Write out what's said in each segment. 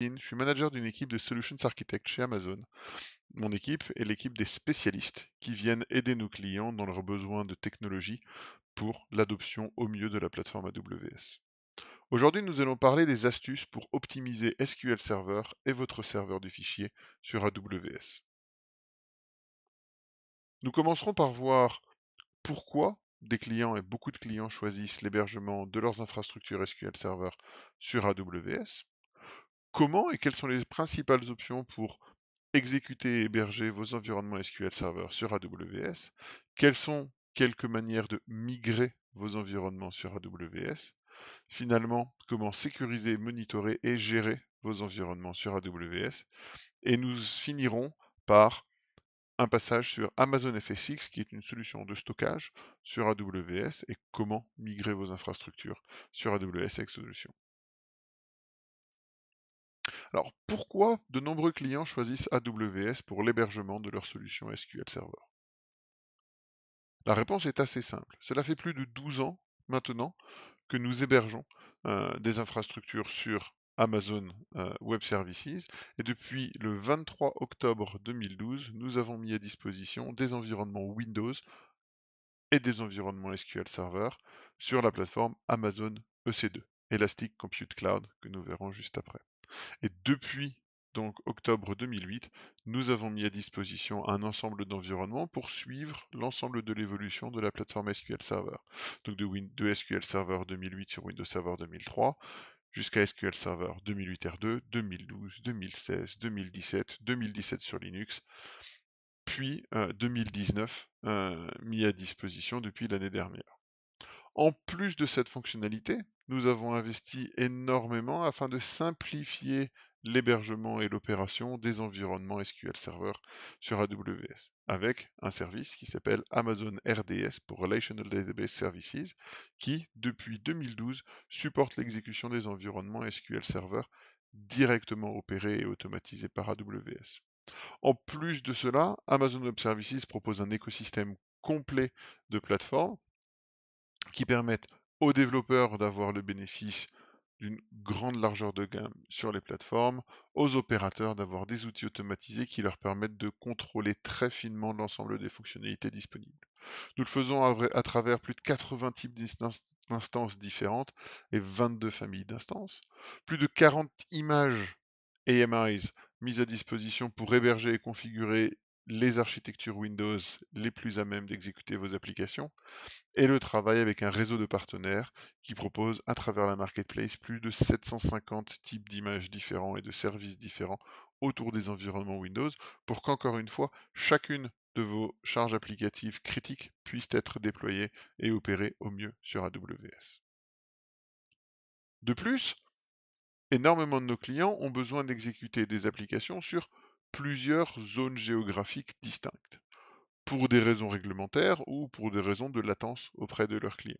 je suis manager d'une équipe de Solutions Architect chez Amazon. Mon équipe est l'équipe des spécialistes qui viennent aider nos clients dans leurs besoins de technologie pour l'adoption au mieux de la plateforme AWS. Aujourd'hui, nous allons parler des astuces pour optimiser SQL Server et votre serveur de fichiers sur AWS. Nous commencerons par voir pourquoi des clients et beaucoup de clients choisissent l'hébergement de leurs infrastructures SQL Server sur AWS. Comment et quelles sont les principales options pour exécuter et héberger vos environnements SQL Server sur AWS Quelles sont quelques manières de migrer vos environnements sur AWS Finalement, comment sécuriser, monitorer et gérer vos environnements sur AWS Et nous finirons par un passage sur Amazon FSX qui est une solution de stockage sur AWS et comment migrer vos infrastructures sur AWS avec solution. Alors pourquoi de nombreux clients choisissent AWS pour l'hébergement de leur solution SQL Server La réponse est assez simple. Cela fait plus de 12 ans maintenant que nous hébergeons euh, des infrastructures sur Amazon euh, Web Services. Et depuis le 23 octobre 2012, nous avons mis à disposition des environnements Windows et des environnements SQL Server sur la plateforme Amazon EC2, Elastic Compute Cloud, que nous verrons juste après. Et depuis donc octobre 2008, nous avons mis à disposition un ensemble d'environnements pour suivre l'ensemble de l'évolution de la plateforme SQL Server. Donc de, SQL Server 2008 sur Windows Server 2003 jusqu'à SQL Server 2008 R2, 2012, 2016, 2017, 2017 sur Linux, puis 2019 euh, euh, mis à disposition depuis l'année dernière. En plus de cette fonctionnalité, nous avons investi énormément afin de simplifier l'hébergement et l'opération des environnements SQL Server sur AWS, avec un service qui s'appelle Amazon RDS pour Relational Database Services, qui, depuis 2012, supporte l'exécution des environnements SQL Server directement opérés et automatisés par AWS. En plus de cela, Amazon Web Services propose un écosystème complet de plateformes qui permettent aux développeurs d'avoir le bénéfice d'une grande largeur de gamme sur les plateformes, aux opérateurs d'avoir des outils automatisés qui leur permettent de contrôler très finement l'ensemble des fonctionnalités disponibles. Nous le faisons à, travers plus de 80 types d'instances différentes et 22 familles d'instances, plus de 40 images AMIs mises à disposition pour héberger et configurer les architectures Windows les plus à même d'exécuter vos applications, et le travail avec un réseau de partenaires qui propose à travers la marketplace plus de 750 types d'images différents et de services différents autour des environnements Windows pour qu'encore une fois, chacune de vos charges applicatives critiques puisse être déployée et opérée au mieux sur AWS. De plus, énormément de nos clients ont besoin d'exécuter des applications sur plusieurs zones géographiques distinctes, pour des raisons réglementaires ou pour des raisons de latence auprès de leurs clients.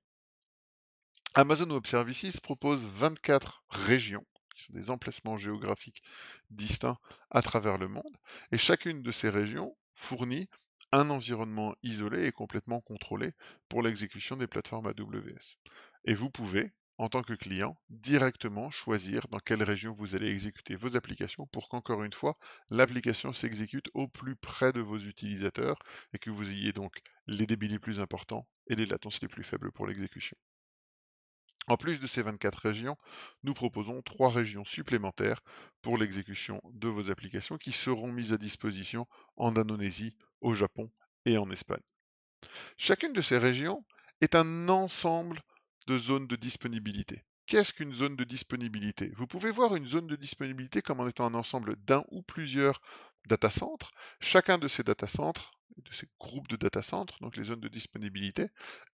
Amazon Web Services propose 24 régions, qui sont des emplacements géographiques distincts à travers le monde, et chacune de ces régions fournit un environnement isolé et complètement contrôlé pour l'exécution des plateformes AWS. Et vous pouvez, en tant que client, directement choisir dans quelle région vous allez exécuter vos applications pour qu'encore une fois, l'application s'exécute au plus près de vos utilisateurs et que vous ayez donc les débits les plus importants et les latences les plus faibles pour l'exécution. En plus de ces 24 régions, nous proposons trois régions supplémentaires pour l'exécution de vos applications qui seront mises à disposition en Indonésie, au Japon et en Espagne. Chacune de ces régions est un ensemble de zone de disponibilité. Qu'est-ce qu'une zone de disponibilité Vous pouvez voir une zone de disponibilité comme en étant un ensemble d'un ou plusieurs data centres. Chacun de ces data centres, de ces groupes de data centres, donc les zones de disponibilité,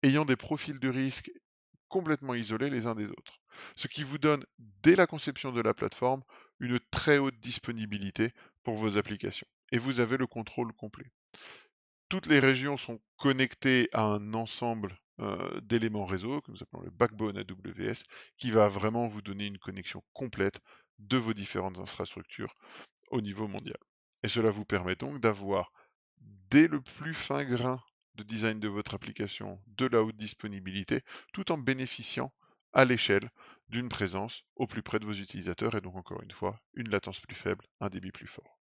ayant des profils de risque complètement isolés les uns des autres. Ce qui vous donne, dès la conception de la plateforme, une très haute disponibilité pour vos applications. Et vous avez le contrôle complet. Toutes les régions sont connectées à un ensemble euh, d'éléments réseau, que nous appelons le backbone AWS, qui va vraiment vous donner une connexion complète de vos différentes infrastructures au niveau mondial. Et cela vous permet donc d'avoir, dès le plus fin grain de design de votre application, de la haute disponibilité, tout en bénéficiant à l'échelle d'une présence au plus près de vos utilisateurs et donc encore une fois une latence plus faible, un débit plus fort.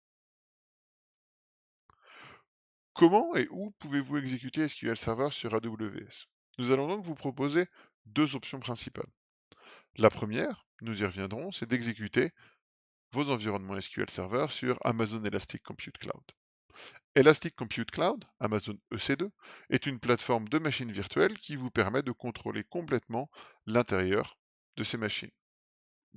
Comment et où pouvez-vous exécuter SQL Server sur AWS nous allons donc vous proposer deux options principales. La première, nous y reviendrons, c'est d'exécuter vos environnements SQL Server sur Amazon Elastic Compute Cloud. Elastic Compute Cloud, Amazon EC2, est une plateforme de machines virtuelles qui vous permet de contrôler complètement l'intérieur de ces machines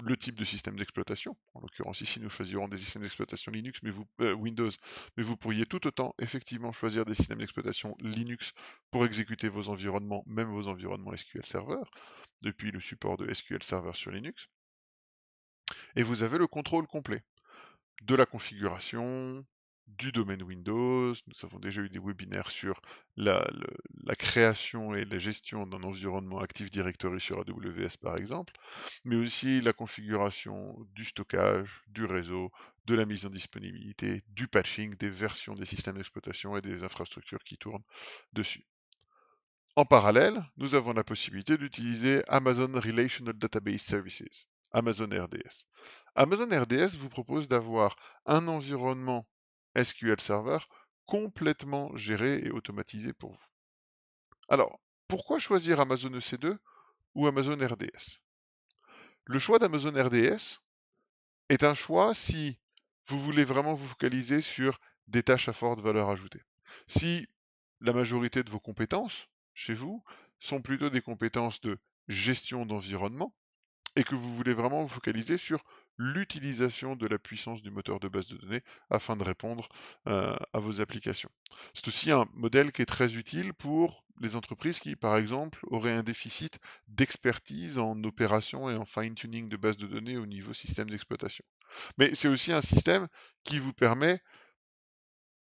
le type de système d'exploitation. En l'occurrence, ici, nous choisirons des systèmes d'exploitation Linux, mais vous, euh, Windows, mais vous pourriez tout autant effectivement choisir des systèmes d'exploitation Linux pour exécuter vos environnements, même vos environnements SQL Server, depuis le support de SQL Server sur Linux. Et vous avez le contrôle complet de la configuration, du domaine Windows. Nous avons déjà eu des webinaires sur la, création et la gestion d'un environnement Active Directory sur AWS par exemple, mais aussi la configuration du stockage, du réseau, de la mise en disponibilité, du patching, des versions des systèmes d'exploitation et des infrastructures qui tournent dessus. En parallèle, nous avons la possibilité d'utiliser Amazon Relational Database Services, Amazon RDS. Amazon RDS vous propose d'avoir un environnement SQL Server complètement géré et automatisé pour vous. Alors, pourquoi choisir Amazon EC2 ou Amazon RDS Le choix d'Amazon RDS est un choix si vous voulez vraiment vous focaliser sur des tâches à forte valeur ajoutée. Si la majorité de vos compétences chez vous sont plutôt des compétences de gestion d'environnement et que vous voulez vraiment vous focaliser sur l'utilisation de la puissance du moteur de base de données afin de répondre euh, à vos applications. C'est aussi un modèle qui est très utile pour les entreprises qui, par exemple, auraient un déficit d'expertise en opération et en fine-tuning de base de données au niveau système d'exploitation. Mais c'est aussi un système qui vous permet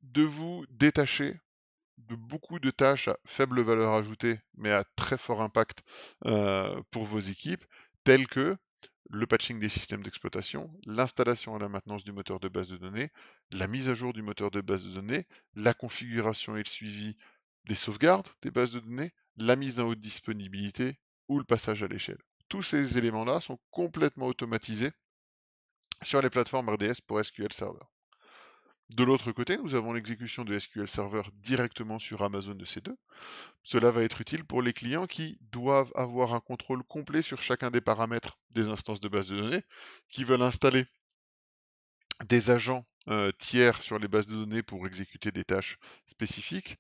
de vous détacher de beaucoup de tâches à faible valeur ajoutée, mais à très fort impact euh, pour vos équipes, telles que le patching des systèmes d'exploitation, l'installation et la maintenance du moteur de base de données, la mise à jour du moteur de base de données, la configuration et le suivi des sauvegardes des bases de données, la mise en haute disponibilité ou le passage à l'échelle. Tous ces éléments-là sont complètement automatisés sur les plateformes RDS pour SQL Server. De l'autre côté, nous avons l'exécution de SQL Server directement sur Amazon de 2 Cela va être utile pour les clients qui doivent avoir un contrôle complet sur chacun des paramètres des instances de base de données, qui veulent installer des agents euh, tiers sur les bases de données pour exécuter des tâches spécifiques,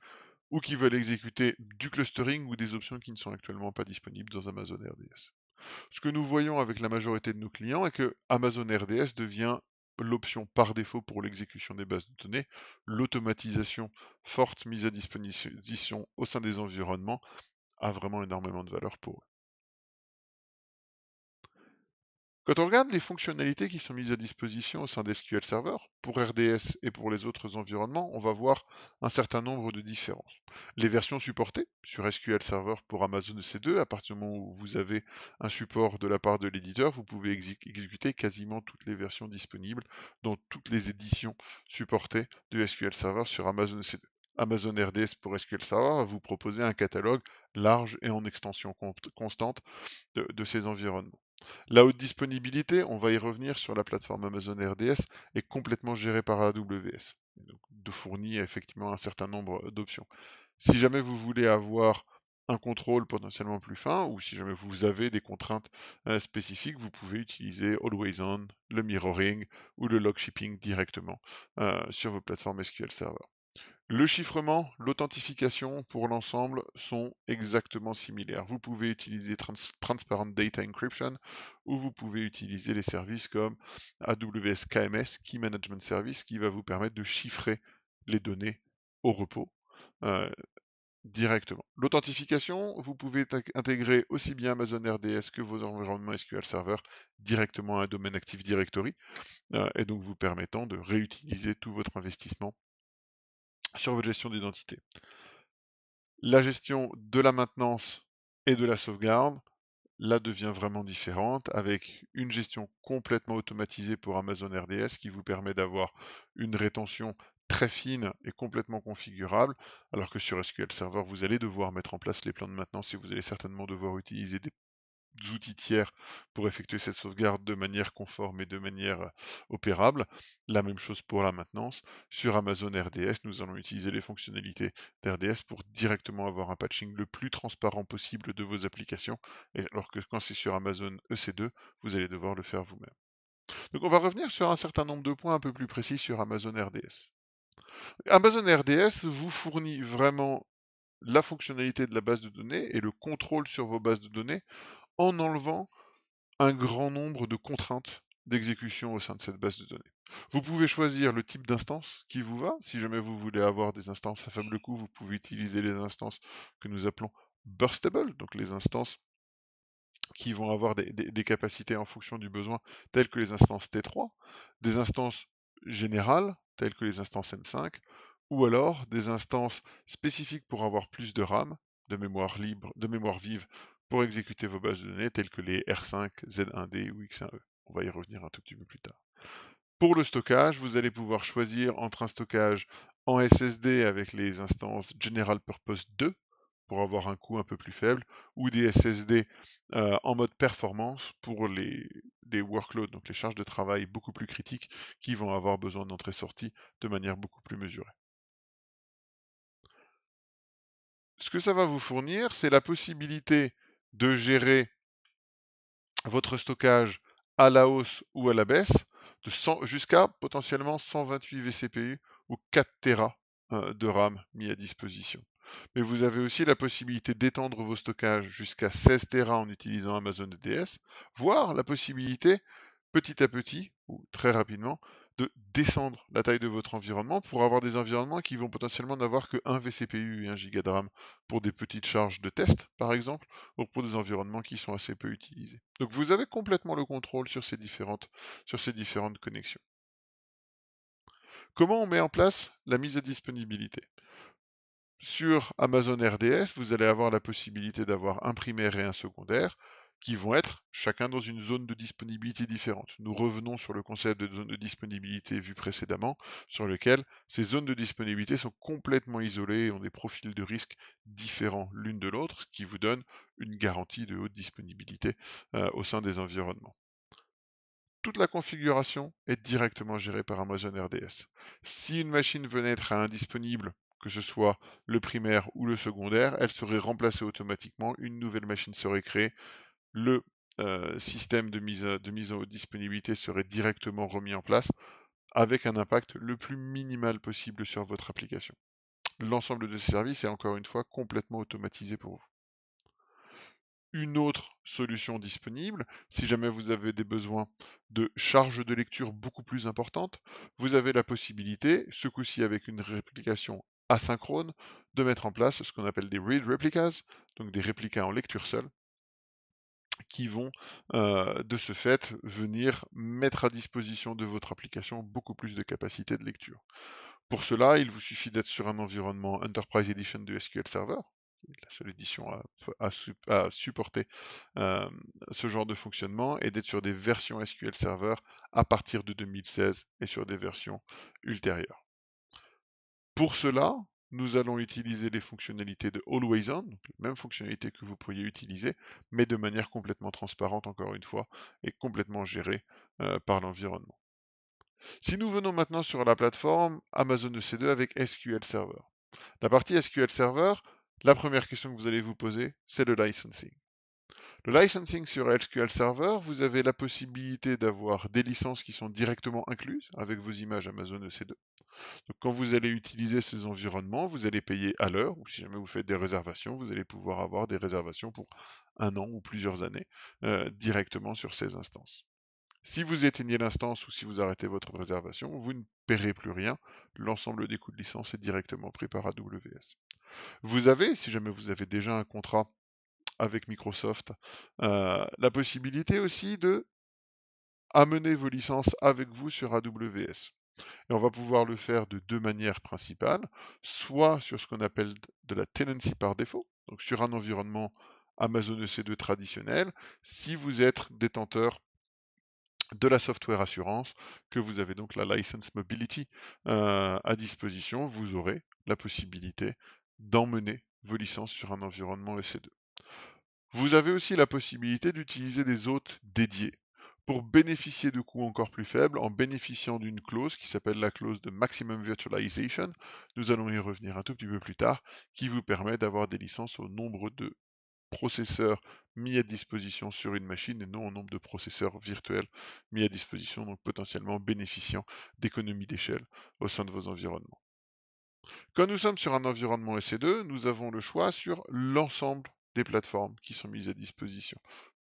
ou qui veulent exécuter du clustering ou des options qui ne sont actuellement pas disponibles dans Amazon RDS. Ce que nous voyons avec la majorité de nos clients est que Amazon RDS devient l'option par défaut pour l'exécution des bases de données, l'automatisation, forte mise à disposition au sein des environnements, a vraiment énormément de valeur pour eux. Quand on regarde les fonctionnalités qui sont mises à disposition au sein d'SQL Server, pour RDS et pour les autres environnements, on va voir un certain nombre de différences. Les versions supportées sur SQL Server pour Amazon EC2, à partir du moment où vous avez un support de la part de l'éditeur, vous pouvez exécuter quasiment toutes les versions disponibles dans toutes les éditions supportées de SQL Server sur Amazon EC2. Amazon RDS pour SQL Server va vous proposer un catalogue large et en extension constante de, de ces environnements. La haute disponibilité, on va y revenir sur la plateforme Amazon RDS, est complètement gérée par AWS. Donc, de effectivement un certain nombre d'options. Si jamais vous voulez avoir un contrôle potentiellement plus fin, ou si jamais vous avez des contraintes euh, spécifiques, vous pouvez utiliser Always On, le mirroring ou le log shipping directement euh, sur vos plateformes SQL Server. Le chiffrement, l'authentification pour l'ensemble sont exactement similaires. Vous pouvez utiliser Transparent Data Encryption ou vous pouvez utiliser les services comme AWS KMS, Key Management Service, qui va vous permettre de chiffrer les données au repos euh, directement. L'authentification, vous pouvez intégrer aussi bien Amazon RDS que vos environnements SQL Server directement à un domaine Active Directory euh, et donc vous permettant de réutiliser tout votre investissement sur votre gestion d'identité. La gestion de la maintenance et de la sauvegarde, là devient vraiment différente avec une gestion complètement automatisée pour Amazon RDS qui vous permet d'avoir une rétention très fine et complètement configurable, alors que sur SQL Server, vous allez devoir mettre en place les plans de maintenance et vous allez certainement devoir utiliser des outils tiers pour effectuer cette sauvegarde de manière conforme et de manière opérable. La même chose pour la maintenance. Sur Amazon RDS, nous allons utiliser les fonctionnalités d'RDS pour directement avoir un patching le plus transparent possible de vos applications, alors que quand c'est sur Amazon EC2, vous allez devoir le faire vous-même. Donc on va revenir sur un certain nombre de points un peu plus précis sur Amazon RDS. Amazon RDS vous fournit vraiment la fonctionnalité de la base de données et le contrôle sur vos bases de données en enlevant un grand nombre de contraintes d'exécution au sein de cette base de données. Vous pouvez choisir le type d'instance qui vous va. Si jamais vous voulez avoir des instances à faible coût, vous pouvez utiliser les instances que nous appelons burstable, donc les instances qui vont avoir des, capacités en fonction du besoin, telles que les instances T3, des instances générales, telles que les instances M5, ou alors des instances spécifiques pour avoir plus de RAM, de mémoire libre, de mémoire vive pour exécuter vos bases de données telles que les R5, Z1D ou X1E. On va y revenir un tout petit peu plus tard. Pour le stockage, vous allez pouvoir choisir entre un stockage en SSD avec les instances General Purpose 2 pour avoir un coût un peu plus faible, ou des SSD euh, en mode performance pour les, les, workloads, donc les charges de travail beaucoup plus critiques qui vont avoir besoin d'entrée-sortie de manière beaucoup plus mesurée. Ce que ça va vous fournir, c'est la possibilité de gérer votre stockage à la hausse ou à la baisse jusqu'à potentiellement 128 VCPU ou 4 Tera euh, de RAM mis à disposition. Mais vous avez aussi la possibilité d'étendre vos stockages jusqu'à 16 Tera en utilisant Amazon EDS, voire la possibilité petit à petit ou très rapidement de descendre la taille de votre environnement pour avoir des environnements qui vont potentiellement n'avoir que un vCPU et un giga de RAM pour des petites charges de test, par exemple, ou pour des environnements qui sont assez peu utilisés. Donc vous avez complètement le contrôle sur ces différentes, sur ces différentes connexions. Comment on met en place la mise à disponibilité Sur Amazon RDS, vous allez avoir la possibilité d'avoir un primaire et un secondaire qui vont être chacun dans une zone de disponibilité différente. Nous revenons sur le concept de zone de disponibilité vu précédemment, sur lequel ces zones de disponibilité sont complètement isolées et ont des profils de risque différents l'une de l'autre, ce qui vous donne une garantie de haute disponibilité euh, au sein des environnements. Toute la configuration est directement gérée par Amazon RDS. Si une machine venait être indisponible que ce soit le primaire ou le secondaire, elle serait remplacée automatiquement, une nouvelle machine serait créée le système de mise, de mise en haute disponibilité serait directement remis en place avec un impact le plus minimal possible sur votre application. L'ensemble de ces services est encore une fois complètement automatisé pour vous. Une autre solution disponible, si jamais vous avez des besoins de charge de lecture beaucoup plus importante, vous avez la possibilité, ce coup-ci avec une réplication asynchrone, de mettre en place ce qu'on appelle des read replicas, donc des réplicas en lecture seule, qui vont euh, de ce fait venir mettre à disposition de votre application beaucoup plus de capacités de lecture. Pour cela, il vous suffit d'être sur un environnement Enterprise Edition de SQL Server, la seule édition à, supporter euh, ce genre de fonctionnement et d'être sur des versions SQL Server à partir de 2016 et sur des versions ultérieures. Pour cela, nous allons utiliser les fonctionnalités de Always On, donc les mêmes fonctionnalités que vous pourriez utiliser, mais de manière complètement transparente encore une fois, et complètement gérée euh, par l'environnement. Si nous venons maintenant sur la plateforme Amazon EC2 avec SQL Server. La partie SQL Server, la première question que vous allez vous poser, c'est le licensing. Le licensing sur SQL Server, vous avez la possibilité d'avoir des licences qui sont directement incluses avec vos images Amazon EC2. Donc quand vous allez utiliser ces environnements, vous allez payer à l'heure, ou si jamais vous faites des réservations, vous allez pouvoir avoir des réservations pour un an ou plusieurs années euh, directement sur ces instances. Si vous éteignez l'instance ou si vous arrêtez votre réservation, vous ne paierez plus rien. L'ensemble des coûts de licence est directement pris par AWS. Vous avez, si jamais vous avez déjà un contrat avec Microsoft. Euh, la possibilité aussi de amener vos licences avec vous sur AWS. Et on va pouvoir le faire de deux manières principales, soit sur ce qu'on appelle de la tenancy par défaut, donc sur un environnement Amazon EC2 traditionnel, si vous êtes détenteur de la software assurance, que vous avez donc la license mobility euh, à disposition, vous aurez la possibilité d'emmener vos licences sur un environnement EC2. Vous avez aussi la possibilité d'utiliser des hôtes dédiés pour bénéficier de coûts encore plus faibles en bénéficiant d'une clause qui s'appelle la clause de maximum virtualization. Nous allons y revenir un tout petit peu plus tard, qui vous permet d'avoir des licences au nombre de processeurs mis à disposition sur une machine et non au nombre de processeurs virtuels mis à disposition, donc potentiellement bénéficiant d'économies d'échelle au sein de vos environnements. Quand nous sommes sur un environnement EC2, nous avons le choix sur l'ensemble des plateformes qui sont mises à disposition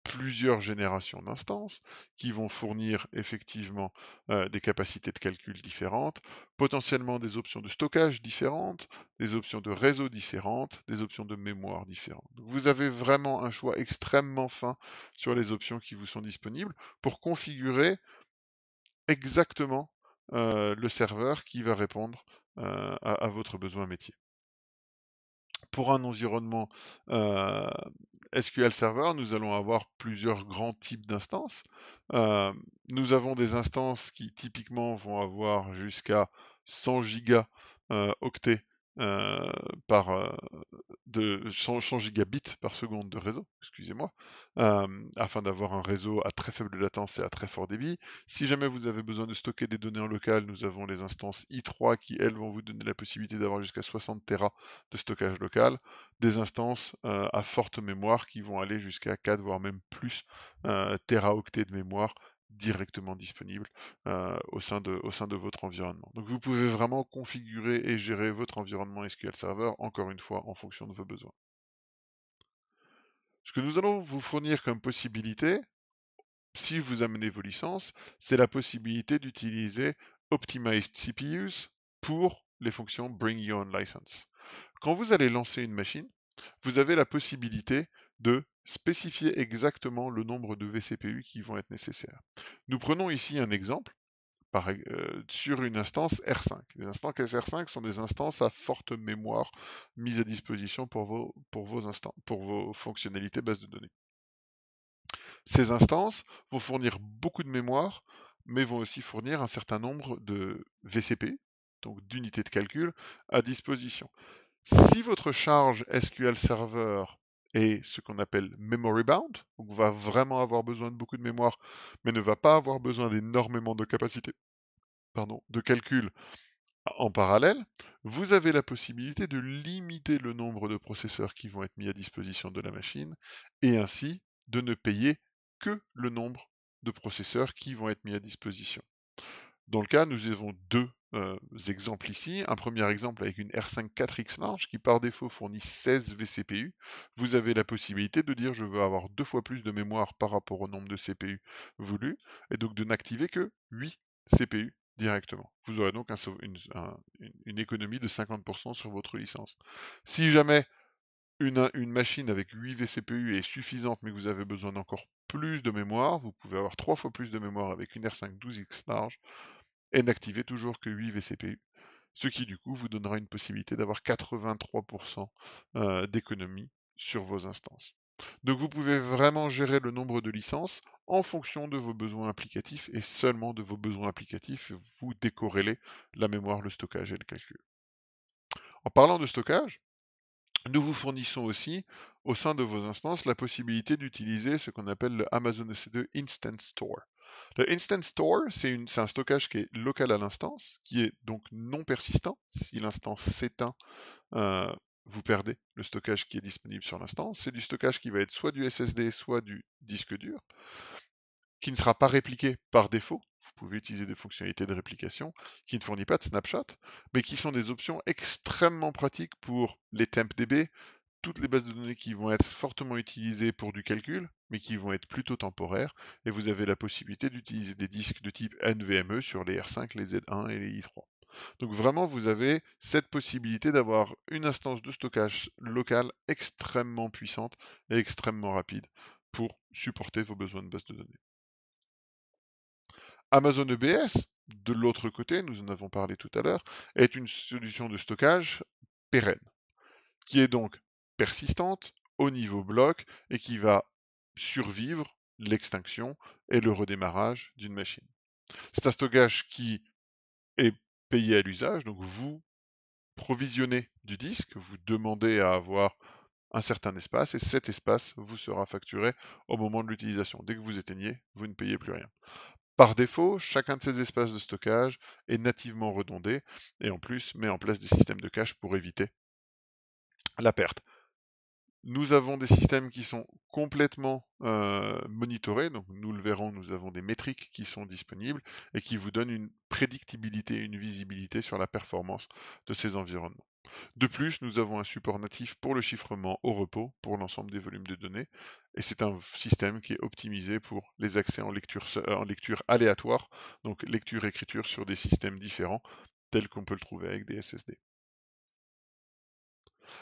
plusieurs générations d'instances qui vont fournir effectivement euh, des capacités de calcul différentes, potentiellement des options de stockage différentes, des options de réseau différentes, des options de mémoire différentes. vous avez vraiment un choix extrêmement fin sur les options qui vous sont disponibles pour configurer exactement euh, le serveur qui va répondre euh, à votre besoin métier pour un environnement euh, SQL Server, nous allons avoir plusieurs grands types d'instances. Euh, nous avons des instances qui typiquement vont avoir jusqu'à 100 gigas euh, octets euh, par euh, de 100, gigabits par seconde de réseau, excusez-moi, euh, afin d'avoir un réseau à très faible latence et à très fort débit. Si jamais vous avez besoin de stocker des données en local, nous avons les instances i3 qui, elles, vont vous donner la possibilité d'avoir jusqu'à 60 Tera de stockage local, des instances à forte mémoire qui vont aller jusqu'à 4, voire même plus Teraoctets de mémoire directement disponible euh, au, sein de, au sein de votre environnement. Donc vous pouvez vraiment configurer et gérer votre environnement SQL Server, encore une fois, en fonction de vos besoins. Ce que nous allons vous fournir comme possibilité, si vous amenez vos licences, c'est la possibilité d'utiliser Optimized CPUs pour les fonctions Bring Your Own License. Quand vous allez lancer une machine, vous avez la possibilité de spécifier exactement le nombre de vCPU qui vont être nécessaires. Nous prenons ici un exemple euh, sur une instance R5. Les instances R5 sont des instances à forte mémoire mises à disposition pour vos, pour vos, pour vos fonctionnalités base de données. Ces instances vont fournir beaucoup de mémoire, mais vont aussi fournir un certain nombre de VCP, donc d'unités de calcul, à disposition. Si votre charge SQL Server et ce qu'on appelle memory bound, on va vraiment avoir besoin de beaucoup de mémoire, mais ne va pas avoir besoin d'énormément de capacité pardon, de calcul en parallèle. Vous avez la possibilité de limiter le nombre de processeurs qui vont être mis à disposition de la machine et ainsi de ne payer que le nombre de processeurs qui vont être mis à disposition. Dans le cas, nous avons deux euh, exemples ici. Un premier exemple avec une R5 4X large qui par défaut fournit 16 vCPU. Vous avez la possibilité de dire je veux avoir deux fois plus de mémoire par rapport au nombre de CPU voulu et donc de n'activer que 8 CPU directement. Vous aurez donc une, économie de 50% sur votre licence. Si jamais une, machine avec 8 vCPU est suffisante, mais que vous avez besoin d'encore plus de mémoire, vous pouvez avoir trois fois plus de mémoire avec une R5 12X large et n'activez toujours que 8 VCPU, ce qui du coup vous donnera une possibilité d'avoir 83% euh, d'économie sur vos instances. Donc vous pouvez vraiment gérer le nombre de licences en fonction de vos besoins applicatifs et seulement de vos besoins applicatifs, vous décorrélez la mémoire, le stockage et le calcul. En parlant de stockage, nous vous fournissons aussi au sein de vos instances la possibilité d'utiliser ce qu'on appelle le Amazon EC2 Instance Store. Le instance store, c'est un stockage qui est local à l'instance, qui est donc non persistant. Si l'instance s'éteint, euh, vous perdez le stockage qui est disponible sur l'instance. C'est du stockage qui va être soit du SSD, soit du disque dur, qui ne sera pas répliqué par défaut. Vous pouvez utiliser des fonctionnalités de réplication qui ne fournit pas de snapshot, mais qui sont des options extrêmement pratiques pour les tempdb, toutes les bases de données qui vont être fortement utilisées pour du calcul, mais qui vont être plutôt temporaires, et vous avez la possibilité d'utiliser des disques de type NVMe sur les R5, les Z1 et les i3. Donc vraiment, vous avez cette possibilité d'avoir une instance de stockage locale extrêmement puissante et extrêmement rapide pour supporter vos besoins de bases de données. Amazon EBS, de l'autre côté, nous en avons parlé tout à l'heure, est une solution de stockage pérenne, qui est donc persistante au niveau bloc et qui va survivre l'extinction et le redémarrage d'une machine. C'est un stockage qui est payé à l'usage, donc vous provisionnez du disque, vous demandez à avoir un certain espace et cet espace vous sera facturé au moment de l'utilisation. Dès que vous éteignez, vous ne payez plus rien. Par défaut, chacun de ces espaces de stockage est nativement redondé et en plus met en place des systèmes de cache pour éviter la perte. Nous avons des systèmes qui sont complètement euh, monitorés, donc nous le verrons, nous avons des métriques qui sont disponibles et qui vous donnent une prédictibilité, une visibilité sur la performance de ces environnements. De plus, nous avons un support natif pour le chiffrement au repos pour l'ensemble des volumes de données, et c'est un système qui est optimisé pour les accès en lecture, en lecture aléatoire, donc lecture-écriture sur des systèmes différents, tels qu'on peut le trouver avec des SSD.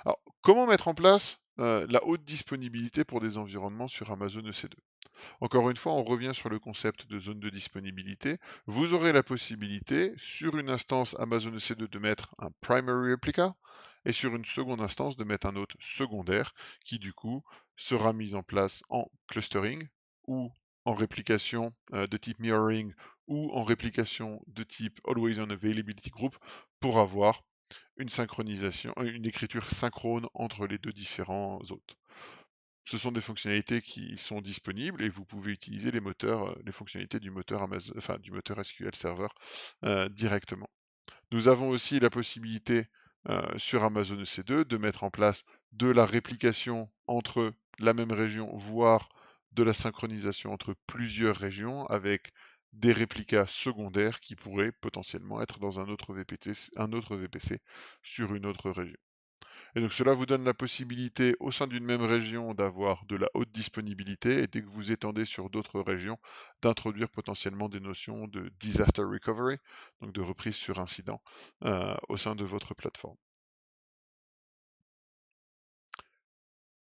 Alors, comment mettre en place euh, la haute disponibilité pour des environnements sur Amazon EC2. Encore une fois, on revient sur le concept de zone de disponibilité. Vous aurez la possibilité, sur une instance Amazon EC2, de mettre un primary replica et sur une seconde instance de mettre un autre secondaire qui, du coup, sera mis en place en clustering ou en réplication euh, de type mirroring ou en réplication de type always on availability group pour avoir une synchronisation, euh, une écriture synchrone entre les deux différents hôtes. Ce sont des fonctionnalités qui sont disponibles et vous pouvez utiliser les moteurs, euh, les fonctionnalités du moteur, du moteur SQL Server euh, directement. Nous avons aussi la possibilité sur Amazon EC2 de mettre en place de la réplication entre la même région, voire de la synchronisation entre plusieurs régions avec des réplicas secondaires qui pourraient potentiellement être dans un autre, VPT, un autre VPC sur une autre région. Et donc cela vous donne la possibilité au sein d'une même région d'avoir de la haute disponibilité et dès que vous étendez sur d'autres régions, d'introduire potentiellement des notions de disaster recovery, donc de reprise sur incident, euh, au sein de votre plateforme.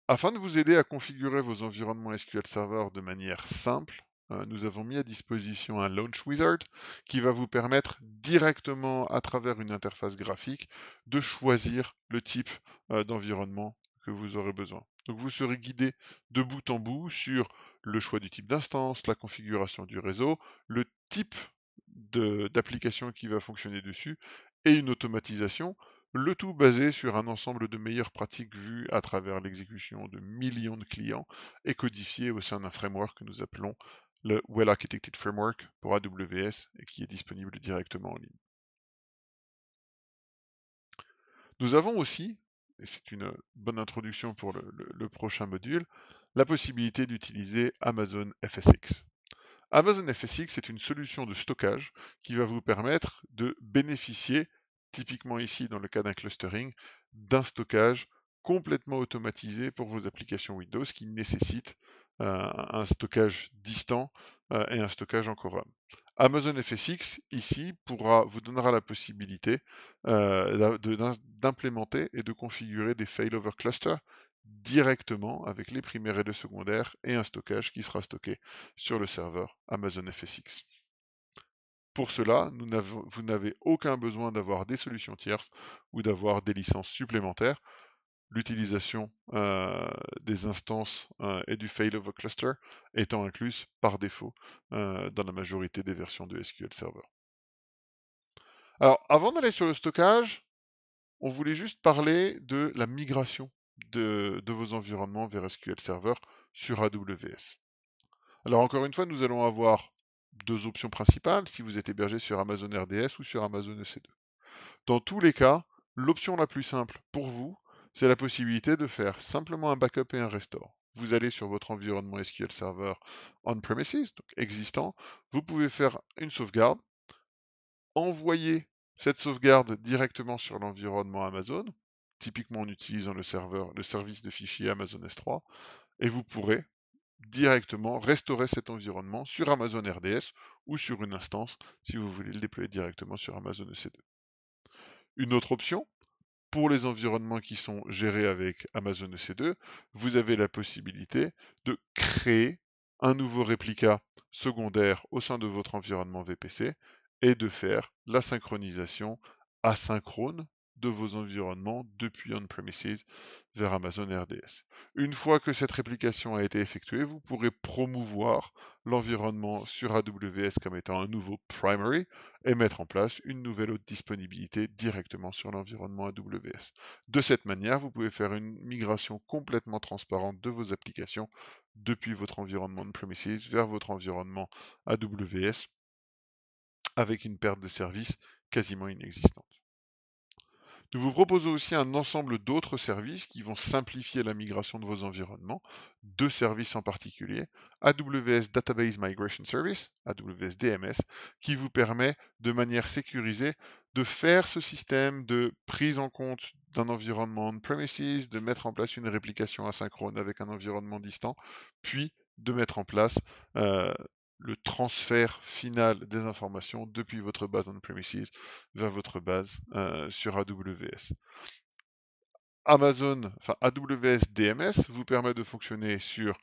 Afin de vous aider à configurer vos environnements SQL Server de manière simple, euh, nous avons mis à disposition un Launch Wizard qui va vous permettre directement à travers une interface graphique de choisir le type euh, d'environnement que vous aurez besoin. Donc vous serez guidé de bout en bout sur le choix du type d'instance, la configuration du réseau, le type d'application qui va fonctionner dessus et une automatisation, le tout basé sur un ensemble de meilleures pratiques vues à travers l'exécution de millions de clients et codifiées au sein d'un framework que nous appelons le Well Architected Framework pour AWS et qui est disponible directement en ligne. Nous avons aussi, et c'est une bonne introduction pour le, prochain module, la possibilité d'utiliser Amazon FSX. Amazon FSX est une solution de stockage qui va vous permettre de bénéficier, typiquement ici dans le cas d'un clustering, d'un stockage complètement automatisé pour vos applications Windows qui nécessite euh, un stockage distant euh, et un stockage en quorum. Euh. Amazon FSX, ici, vous donnera la possibilité d'implémenter et de configurer des failover clusters directement avec les primaires et les secondaires et un stockage qui sera stocké sur le serveur Amazon FSX. Pour cela, vous n'avez aucun besoin d'avoir des solutions tierces ou d'avoir des licences supplémentaires l'utilisation euh, des instances euh, et du failover cluster étant incluse par défaut euh, dans la majorité des versions de SQL Server. Alors, avant d'aller sur le stockage, on voulait juste parler de la migration de, de vos environnements vers SQL Server sur AWS. Alors, encore une fois, nous allons avoir deux options principales si vous êtes hébergé sur Amazon RDS ou sur Amazon EC2. Dans tous les cas, l'option la plus simple pour vous, c'est la possibilité de faire simplement un backup et un restore. Vous allez sur votre environnement SQL Server on-premises, donc existant, vous pouvez faire une sauvegarde, envoyer cette sauvegarde directement sur l'environnement Amazon, typiquement en utilisant le serveur, service de fichiers Amazon S3, et vous pourrez directement restaurer cet environnement sur Amazon RDS ou sur une instance si vous voulez le déployer directement sur Amazon EC2. Une autre option, pour les environnements qui sont gérés avec Amazon EC2, vous avez la possibilité de créer un nouveau réplica secondaire au sein de votre environnement VPC et de faire la synchronisation asynchrone de vos environnements depuis on-premises vers Amazon RDS. Une fois que cette réplication a été effectuée, vous pourrez promouvoir l'environnement sur AWS comme étant un nouveau primary et mettre en place une nouvelle haute disponibilité directement sur l'environnement AWS. De cette manière, vous pouvez faire une migration complètement transparente de vos applications depuis votre environnement on-premises vers votre environnement AWS avec une perte de service quasiment inexistante. Nous vous proposons aussi un ensemble d'autres services qui vont simplifier la migration de vos environnements, deux services en particulier, AWS Database Migration Service, AWS DMS, qui vous permet de manière sécurisée de faire ce système de prise en compte d'un environnement on-premises, de mettre en place une réplication asynchrone avec un environnement distant, puis de mettre en place euh, le transfert final des informations depuis votre base on-premises vers votre base euh, sur AWS. Amazon, enfin AWS DMS vous permet de fonctionner sur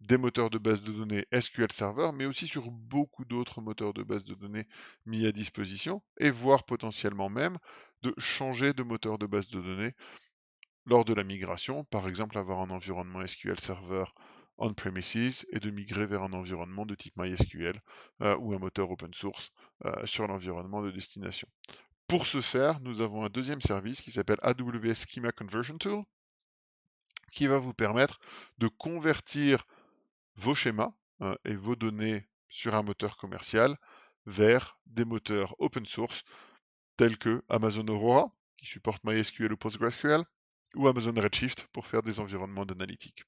des moteurs de base de données SQL Server, mais aussi sur beaucoup d'autres moteurs de base de données mis à disposition, et voire potentiellement même de changer de moteur de base de données lors de la migration, par exemple avoir un environnement SQL Server on-premises et de migrer vers un environnement de type MySQL euh, ou un moteur open source euh, sur l'environnement de destination. Pour ce faire, nous avons un deuxième service qui s'appelle AWS Schema Conversion Tool qui va vous permettre de convertir vos schémas euh, et vos données sur un moteur commercial vers des moteurs open source tels que Amazon Aurora qui supporte MySQL ou PostgreSQL ou Amazon Redshift pour faire des environnements d'analytique.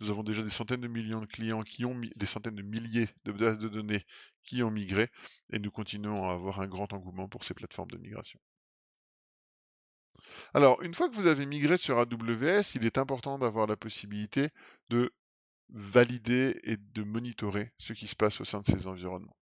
Nous avons déjà des centaines de millions de clients qui ont des centaines de milliers de bases de données qui ont migré et nous continuons à avoir un grand engouement pour ces plateformes de migration. Alors, une fois que vous avez migré sur AWS, il est important d'avoir la possibilité de valider et de monitorer ce qui se passe au sein de ces environnements.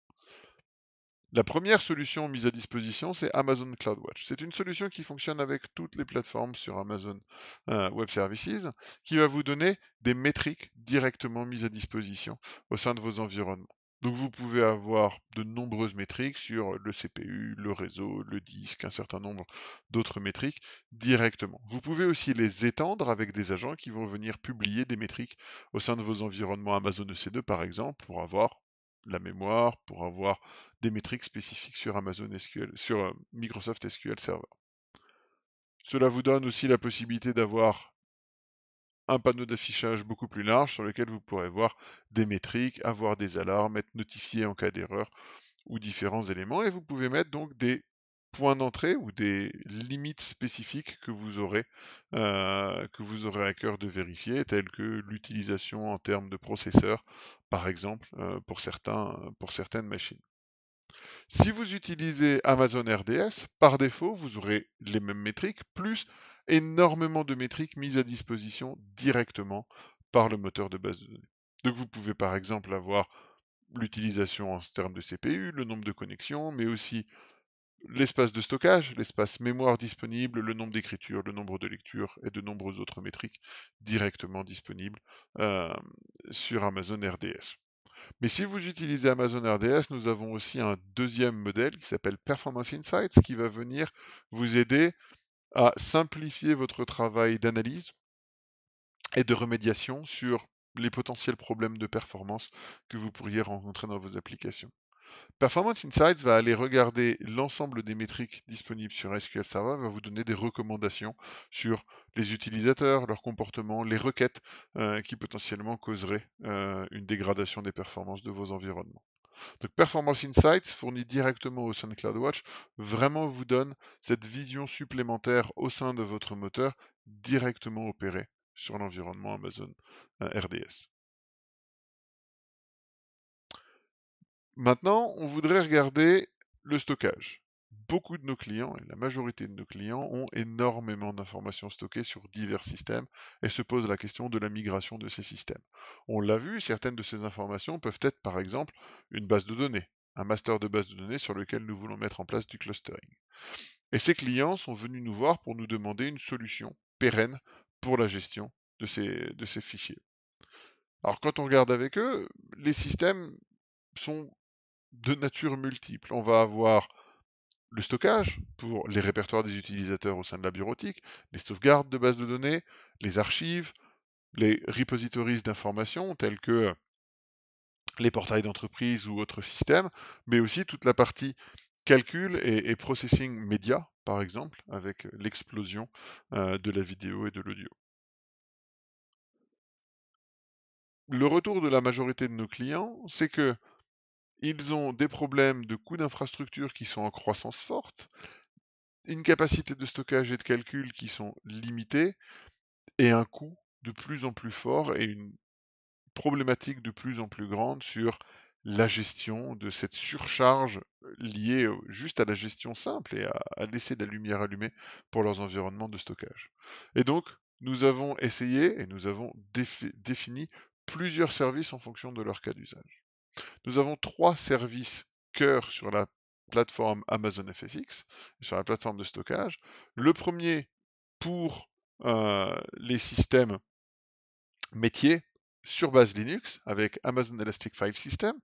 La première solution mise à disposition, c'est Amazon CloudWatch. C'est une solution qui fonctionne avec toutes les plateformes sur Amazon euh, Web Services, qui va vous donner des métriques directement mises à disposition au sein de vos environnements. Donc vous pouvez avoir de nombreuses métriques sur le CPU, le réseau, le disque, un certain nombre d'autres métriques directement. Vous pouvez aussi les étendre avec des agents qui vont venir publier des métriques au sein de vos environnements Amazon EC2 par exemple pour avoir la mémoire, pour avoir des métriques spécifiques sur Amazon SQL, sur euh, Microsoft SQL Server. Cela vous donne aussi la possibilité d'avoir un panneau d'affichage beaucoup plus large sur lequel vous pourrez voir des métriques, avoir des alarmes, être notifié en cas d'erreur ou différents éléments. Et vous pouvez mettre donc des points d'entrée ou des limites spécifiques que vous aurez, euh, que vous aurez à cœur de vérifier, telles que l'utilisation en termes de processeur, par exemple, euh, pour, certains, euh, pour certaines machines. Si vous utilisez Amazon RDS, par défaut, vous aurez les mêmes métriques, plus énormément de métriques mises à disposition directement par le moteur de base de données. Donc vous pouvez par exemple avoir l'utilisation en termes de CPU, le nombre de connexions, mais aussi l'espace de stockage, l'espace mémoire disponible, le nombre d'écritures, le nombre de lectures et de nombreuses autres métriques directement disponibles euh, sur Amazon RDS. Mais si vous utilisez Amazon RDS, nous avons aussi un deuxième modèle qui s'appelle Performance Insights qui va venir vous aider à simplifier votre travail d'analyse et de remédiation sur les potentiels problèmes de performance que vous pourriez rencontrer dans vos applications. Performance Insights va aller regarder l'ensemble des métriques disponibles sur SQL Server, va vous donner des recommandations sur les utilisateurs, leur comportement, les requêtes euh, qui potentiellement causeraient euh, une dégradation des performances de vos environnements. Donc Performance Insights, fourni directement au sein de CloudWatch, vraiment vous donne cette vision supplémentaire au sein de votre moteur directement opéré sur l'environnement Amazon euh, RDS. Maintenant, on voudrait regarder le stockage. Beaucoup de nos clients, et la majorité de nos clients, ont énormément d'informations stockées sur divers systèmes et se posent la question de la migration de ces systèmes. On l'a vu, certaines de ces informations peuvent être par exemple une base de données, un master de base de données sur lequel nous voulons mettre en place du clustering. Et ces clients sont venus nous voir pour nous demander une solution pérenne pour la gestion de ces, de ces fichiers. Alors quand on regarde avec eux, les systèmes sont de nature multiple. On va avoir le stockage pour les répertoires des utilisateurs au sein de la bureautique, les sauvegardes de bases de données, les archives, les repositories d'informations tels que euh, les portails d'entreprise ou autres systèmes, mais aussi toute la partie calcul et, processing média, par exemple, avec euh, l'explosion euh, de la vidéo et de l'audio. Le retour de la majorité de nos clients, c'est que ils ont des problèmes de coûts d'infrastructure qui sont en croissance forte, une capacité de stockage et de calcul qui sont limitées, et un coût de plus en plus fort et une problématique de plus en plus grande sur la gestion de cette surcharge euh, liée euh, juste à la gestion simple et à, laisser de la lumière allumée pour leurs environnements de stockage. Et donc, nous avons essayé et nous avons défini plusieurs services en fonction de leur cas d'usage. Nous avons trois services cœur sur la plateforme Amazon FSX, sur la plateforme de stockage. Le premier pour euh, les systèmes métiers sur base Linux avec Amazon Elastic 5 System.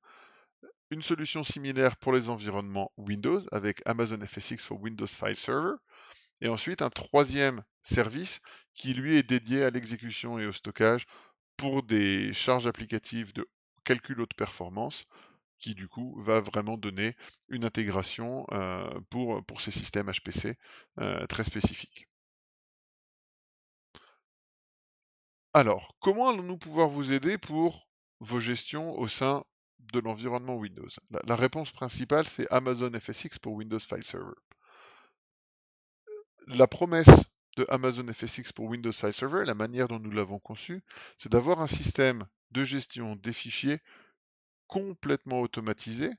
Une solution similaire pour les environnements Windows avec Amazon FSX for Windows File Server. Et ensuite, un troisième service qui lui est dédié à l'exécution et au stockage pour des charges applicatives de calcul haute performance qui du coup va vraiment donner une intégration euh, pour, pour ces systèmes HPC euh, très spécifiques. Alors, comment allons-nous pouvoir vous aider pour vos gestions au sein de l'environnement Windows la, la, réponse principale, c'est Amazon FSX pour Windows File Server. La promesse de Amazon FSX pour Windows File Server, la manière dont nous l'avons conçu, c'est d'avoir un système de gestion des fichiers complètement automatisés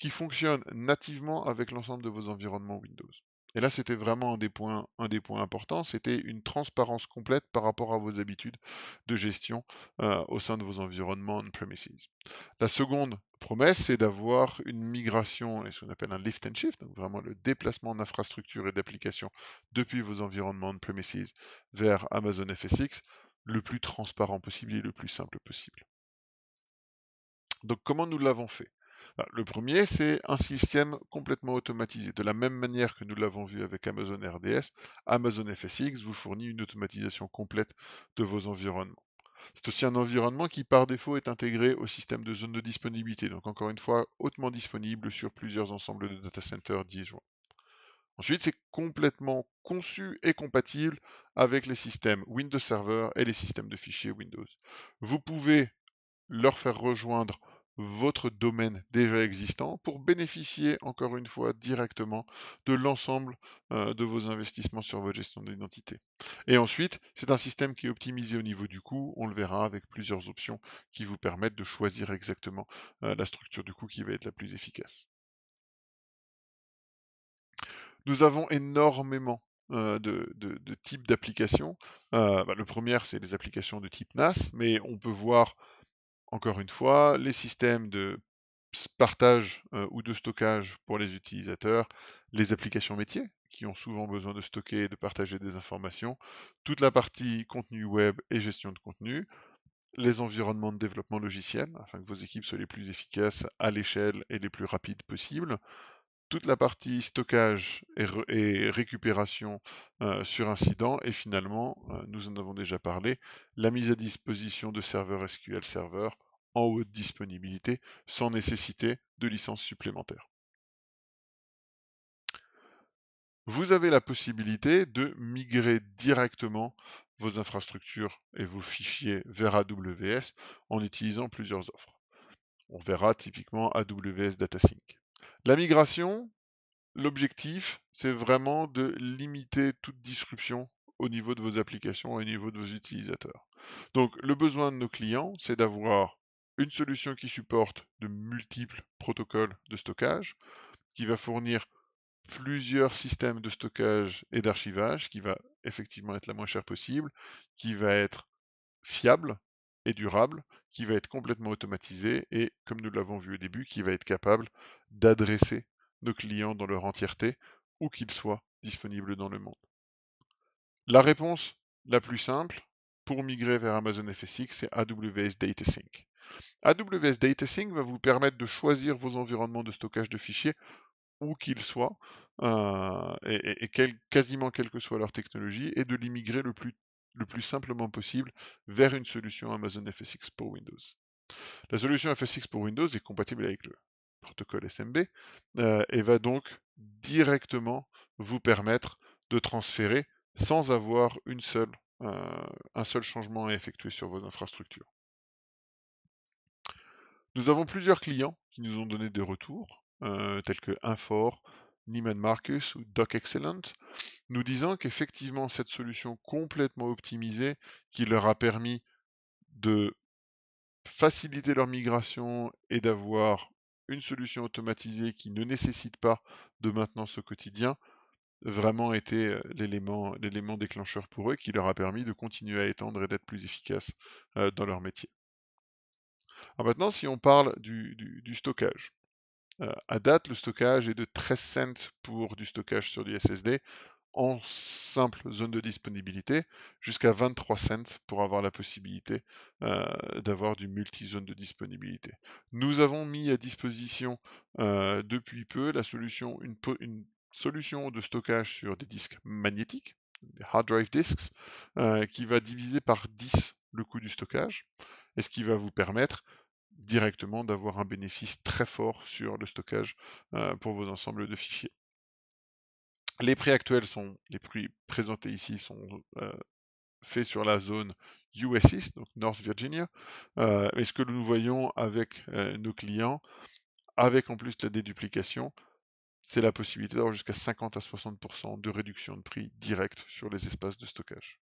qui fonctionne nativement avec l'ensemble de vos environnements Windows. Et là, c'était vraiment un des points, un des points importants, c'était une transparence complète par rapport à vos habitudes de gestion euh, au sein de vos environnements on-premises. La seconde promesse, c'est d'avoir une migration et ce qu'on appelle un lift and shift, donc vraiment le déplacement d'infrastructures et d'applications depuis vos environnements on-premises vers Amazon FSX le plus transparent possible et le plus simple possible. Donc comment nous l'avons fait bah, le premier, c'est un système complètement automatisé. De la même manière que nous l'avons vu avec Amazon RDS, Amazon FSX vous fournit une automatisation complète de vos environnements. C'est aussi un environnement qui, par défaut, est intégré au système de zone de disponibilité, donc encore une fois, hautement disponible sur plusieurs ensembles de data centers disjoints. Ensuite, c'est complètement conçu et compatible avec les systèmes Windows Server et les systèmes de fichiers Windows. Vous pouvez leur faire rejoindre votre domaine déjà existant pour bénéficier encore une fois directement de l'ensemble euh, de vos investissements sur votre gestion d'identité. Et ensuite, c'est un système qui est optimisé au niveau du coût, on le verra avec plusieurs options qui vous permettent de choisir exactement euh, la structure du coût qui va être la plus efficace. Nous avons énormément euh, de, types d'applications. Euh, bah, le premier, c'est les applications de type NAS, mais on peut voir, encore une fois, les systèmes de partage euh, ou de stockage pour les utilisateurs, les applications métiers, qui ont souvent besoin de stocker et de partager des informations, toute la partie contenu web et gestion de contenu, les environnements de développement logiciel, afin que vos équipes soient les plus efficaces à l'échelle et les plus rapides possibles, toute la partie stockage et, récupération euh, sur incident, et finalement, euh, nous en avons déjà parlé, la mise à disposition de serveurs SQL Server en haute disponibilité sans nécessité de licence supplémentaire. Vous avez la possibilité de migrer directement vos infrastructures et vos fichiers vers AWS en utilisant plusieurs offres. On verra typiquement AWS DataSync. La migration, l'objectif, c'est vraiment de limiter toute disruption au niveau de vos applications et au niveau de vos utilisateurs. Donc le besoin de nos clients, c'est d'avoir une solution qui supporte de multiples protocoles de stockage, qui va fournir plusieurs systèmes de stockage et d'archivage, qui va effectivement être la moins chère possible, qui va être fiable, durable, qui va être complètement automatisé et, comme nous l'avons vu au début, qui va être capable d'adresser nos clients dans leur entièreté, où qu'ils soient disponibles dans le monde. La réponse la plus simple pour migrer vers Amazon FSX, c'est AWS DataSync. AWS DataSync va vous permettre de choisir vos environnements de stockage de fichiers où qu'ils soient, euh, et, quasiment quelle que soit leur technologie, et de l'immigrer le plus le plus simplement possible vers une solution Amazon FSX pour Windows. La solution FSX pour Windows est compatible avec le protocole SMB euh, et va donc directement vous permettre de transférer sans avoir une seule, euh, un seul changement à effectuer sur vos infrastructures. Nous avons plusieurs clients qui nous ont donné des retours, euh, tels que Infor, Neiman Marcus ou Doc Excellent, nous disant qu'effectivement cette solution complètement optimisée qui leur a permis de faciliter leur migration et d'avoir une solution automatisée qui ne nécessite pas de maintenance au quotidien, vraiment été euh, l'élément, l'élément déclencheur pour eux qui leur a permis de continuer à étendre et d'être plus efficaces euh, dans leur métier. Alors maintenant, si on parle du stockage, a euh, à date, le stockage est de 13 cents pour du stockage sur du SSD en simple zone de disponibilité, jusqu'à 23 cents pour avoir la possibilité euh, d'avoir du multi-zone de disponibilité. Nous avons mis à disposition euh, depuis peu une, une solution de stockage sur des disques magnétiques, des hard drive disks, qui va diviser par 10 le coût du stockage et ce qui va vous permettre directement d'avoir un bénéfice très fort sur le stockage euh, pour vos ensembles de fichiers. Les prix actuels sont, les prix présentés ici sont euh, faits sur la zone US East, donc North Virginia. Euh, et ce que nous voyons avec euh, nos clients, avec en plus la déduplication, c'est la possibilité d'avoir jusqu'à 50 à 60% de réduction de prix direct sur les espaces de stockage.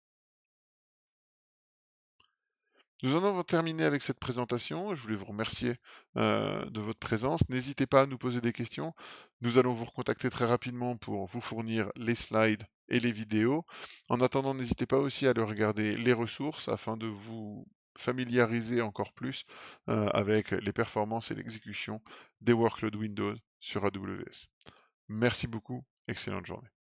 Nous en avons terminé avec cette présentation. Je voulais vous remercier euh, de votre présence. N'hésitez pas à nous poser des questions. Nous allons vous recontacter très rapidement pour vous fournir les slides et les vidéos. En attendant, n'hésitez pas aussi à regarder les ressources afin de vous familiariser encore plus euh, avec les performances et l'exécution des workloads Windows sur AWS. Merci beaucoup, excellente journée.